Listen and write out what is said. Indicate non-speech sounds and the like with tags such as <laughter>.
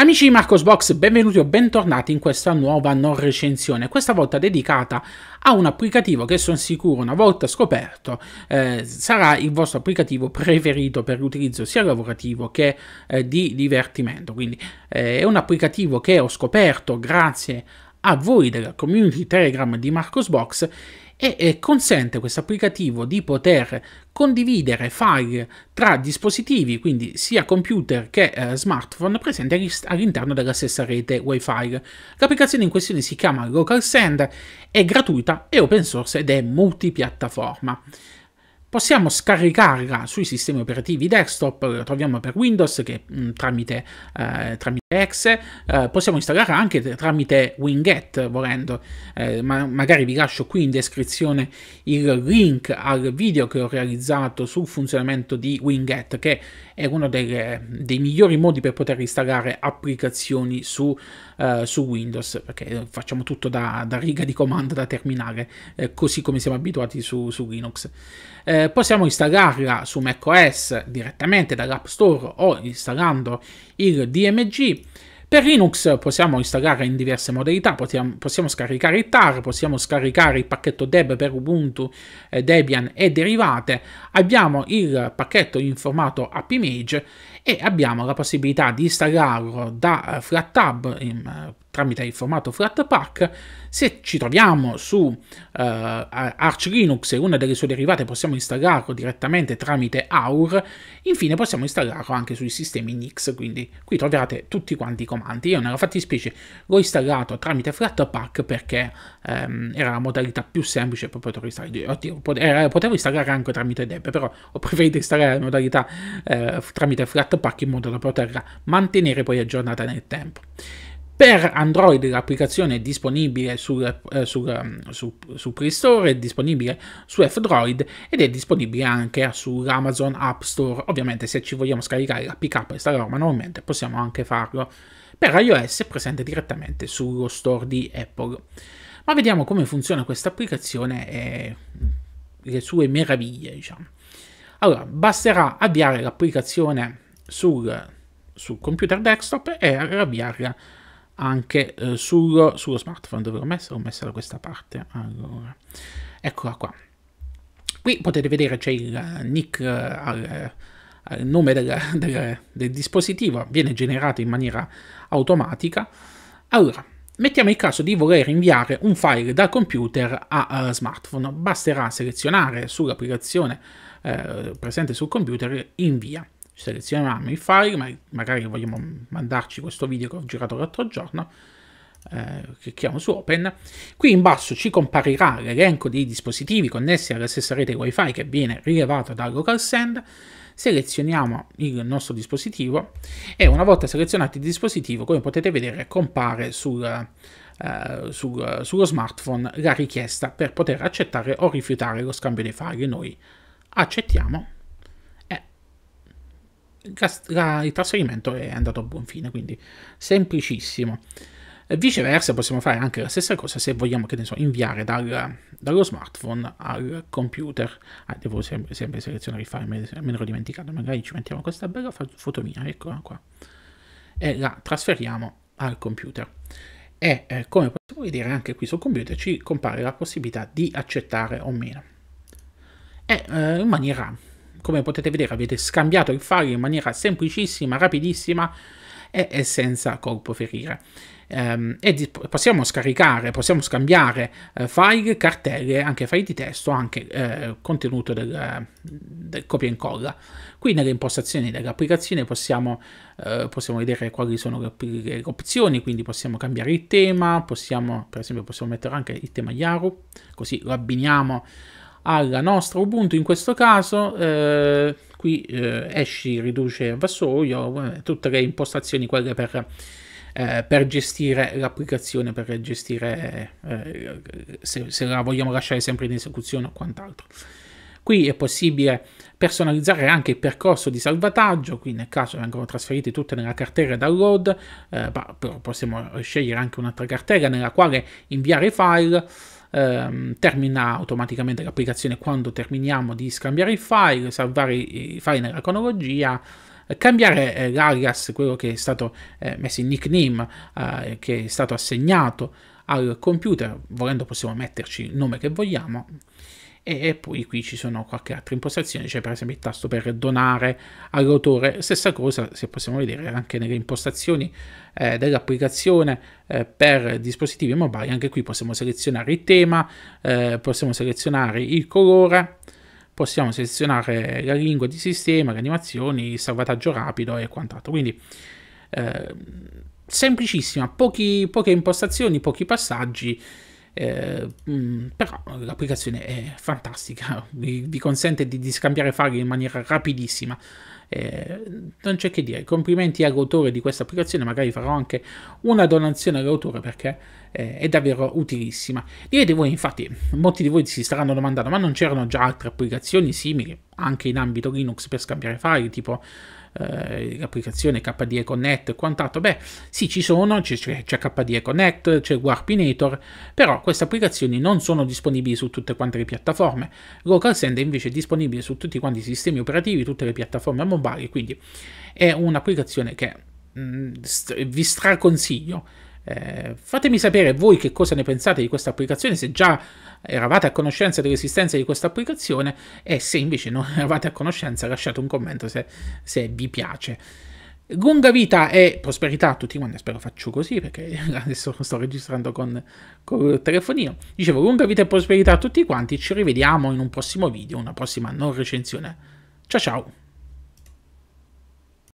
Amici di Marcosbox, benvenuti o bentornati in questa nuova non recensione, questa volta dedicata a un applicativo che sono sicuro una volta scoperto eh, sarà il vostro applicativo preferito per l'utilizzo sia lavorativo che eh, di divertimento. Quindi eh, è un applicativo che ho scoperto grazie a voi della community Telegram di Marcosbox e eh, consente questo applicativo di poter condividere file tra dispositivi, quindi sia computer che eh, smartphone, presenti all'interno della stessa rete Wi-Fi. L'applicazione in questione si chiama LocalSend, è gratuita, è open source ed è multipiattaforma. Possiamo scaricarla sui sistemi operativi desktop, la troviamo per Windows che mh, mm, tramite, eh, tramite Exe, eh, possiamo installarla anche tramite Winget volendo, eh, ma magari vi lascio qui in descrizione il link al video che ho realizzato sul funzionamento di Winget che è uno delle, dei migliori modi per poter installare applicazioni su, eh, su Windows perché facciamo tutto da, da, riga di comando, da terminale, eh, così come siamo abituati su, su Linux. Eh, possiamo installarla su macOS direttamente dall'App Store o installando il DMG per Linux possiamo installare in diverse modalità, possiamo, possiamo scaricare il TAR, possiamo scaricare il pacchetto Deb per Ubuntu, eh, Debian e derivate, abbiamo il pacchetto in formato AppImage e abbiamo la possibilità di installarlo da eh, FlatTab, eh, tramite il formato Flatpak. Se ci troviamo su eh, Arch Linux e una delle sue derivate possiamo installarlo direttamente tramite AUR, infine possiamo installarlo anche sui sistemi Nix, quindi qui trovate tutti quanti i comandi. Io nella fattispecie l'ho installato tramite Flatpak perché ehm, era la modalità più semplice per poter installare. Oddio, eh, potevo installare anche tramite Deb, però ho preferito installare la modalità eh, tramite Flatpak in modo da poterla mantenere poi aggiornata nel tempo. Per Android l'applicazione è disponibile sul, eh, sul, ehm, sul, sul, Play Store, è disponibile su F-Droid ed è disponibile anche sull'Amazon App Store. Ovviamente se ci vogliamo scaricare la PK e installarla manualmente possiamo anche farlo. Per iOS è presente direttamente sullo store di Apple. Ma vediamo come funziona questa applicazione e le sue meraviglie, diciamo. Allora, basterà avviare l'applicazione sul, computer desktop e avviarla anche eh, sullo, sullo, smartphone dove l'ho messa, ho messa da questa parte, allora, eccola qua. Qui potete vedere c'è il eh, nick eh, al, eh, al nome del, <laughs> del, del dispositivo, viene generato in maniera automatica. Allora, mettiamo il caso di voler inviare un file da computer a uh, smartphone, basterà selezionare sull'applicazione uh, presente sul computer invia selezioniamo il file, magari vogliamo mandarci questo video che ho girato l'altro giorno, eh, clicchiamo su Open, qui in basso ci comparirà l'elenco dei dispositivi connessi alla stessa rete WiFi che viene rilevato dal local send, selezioniamo il nostro dispositivo e una volta selezionato il dispositivo, come potete vedere, compare sul, eh, sul, sullo smartphone la richiesta per poter accettare o rifiutare lo scambio dei file. Noi accettiamo il trasferimento è andato a buon fine, quindi semplicissimo. Viceversa possiamo fare anche la stessa cosa se vogliamo, che ne so, inviare dal, dallo smartphone al computer. Ah, devo sempre, sempre selezionare il file, me l'ho dimenticato, magari ci mettiamo questa bella foto mia, eccola qua, e la trasferiamo al computer. E eh, come possiamo vedere anche qui sul computer ci compare la possibilità di accettare o meno. E eh, in maniera come potete vedere avete scambiato il file in maniera semplicissima, rapidissima e, e senza colpo ferire. Ehm, e possiamo scaricare, possiamo scambiare eh, file, cartelle, anche file di testo, anche eh, contenuto del, del copia e incolla. Qui nelle impostazioni dell'applicazione possiamo, eh, possiamo, vedere quali sono le, le, opzioni, quindi possiamo cambiare il tema, possiamo, per esempio possiamo mettere anche il tema Yaru, così lo abbiniamo alla nostra Ubuntu in questo caso eh, qui eh, esci riduce vassoio eh, tutte le impostazioni quelle per, eh, per gestire l'applicazione per gestire eh, se, se, la vogliamo lasciare sempre in esecuzione o quant'altro qui è possibile personalizzare anche il percorso di salvataggio qui nel caso vengono trasferite tutte nella cartella download però possiamo scegliere anche un'altra cartella nella quale inviare file ehm, termina automaticamente l'applicazione quando terminiamo di scambiare i file, salvare i file nella cronologia, eh, cambiare eh, l'alias, quello che è stato eh, messo in nickname, eh, che è stato assegnato al computer, volendo possiamo metterci il nome che vogliamo, e poi qui ci sono qualche altra impostazione, c'è per esempio il tasto per donare all'autore, stessa cosa se possiamo vedere anche nelle impostazioni eh, dell'applicazione eh, per dispositivi mobile, anche qui possiamo selezionare il tema, eh, possiamo selezionare il colore, possiamo selezionare la lingua di sistema, le animazioni, il salvataggio rapido e quant'altro, quindi eh, semplicissima, pochi, poche impostazioni, pochi passaggi, eh, mm, però l'applicazione è fantastica, vi, vi consente di, di, scambiare file in maniera rapidissima. Eh, non c'è che dire, complimenti all'autore di questa applicazione, magari farò anche una donazione all'autore perché eh, è davvero utilissima. Direte voi, infatti, molti di voi si staranno domandando, ma non c'erano già altre applicazioni simili anche in ambito Linux per scambiare file, tipo eh, l'applicazione KDE Connect e quant'altro, beh sì ci sono, c'è, c'è KDE Connect, c'è Warpinator, però queste applicazioni non sono disponibili su tutte quante le piattaforme. LocalSend è invece disponibile su tutti quanti i sistemi operativi, tutte le piattaforme mobile, quindi è un'applicazione che mh, mm, vi straconsiglio eh, fatemi sapere voi che cosa ne pensate di questa applicazione, se già eravate a conoscenza dell'esistenza di questa applicazione e se invece non <laughs> eravate a conoscenza lasciate un commento se, se vi piace. Lunga vita e prosperità a tutti quanti, spero faccio così perché <laughs> adesso sto registrando con, con il telefonino. Dicevo, lunga vita e prosperità a tutti quanti, ci rivediamo in un prossimo video, una prossima non recensione. Ciao ciao!